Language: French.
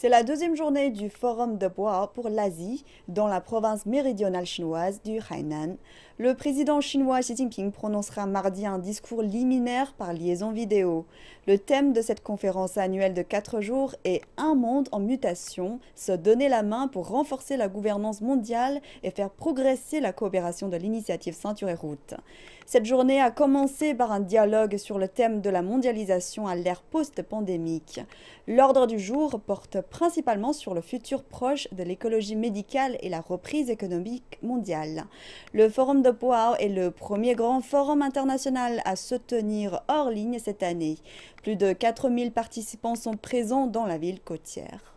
C'est la deuxième journée du Forum de bois pour l'Asie dans la province méridionale chinoise du Hainan. Le président chinois Xi Jinping prononcera mardi un discours liminaire par liaison vidéo. Le thème de cette conférence annuelle de quatre jours est Un monde en mutation, se donner la main pour renforcer la gouvernance mondiale et faire progresser la coopération de l'initiative Ceinture et Route. Cette journée a commencé par un dialogue sur le thème de la mondialisation à l'ère post-pandémique. L'ordre du jour porte principalement sur le futur proche de l'écologie médicale et la reprise économique mondiale. Le Forum de Poao est le premier grand forum international à se tenir hors ligne cette année. Plus de 4000 participants sont présents dans la ville côtière.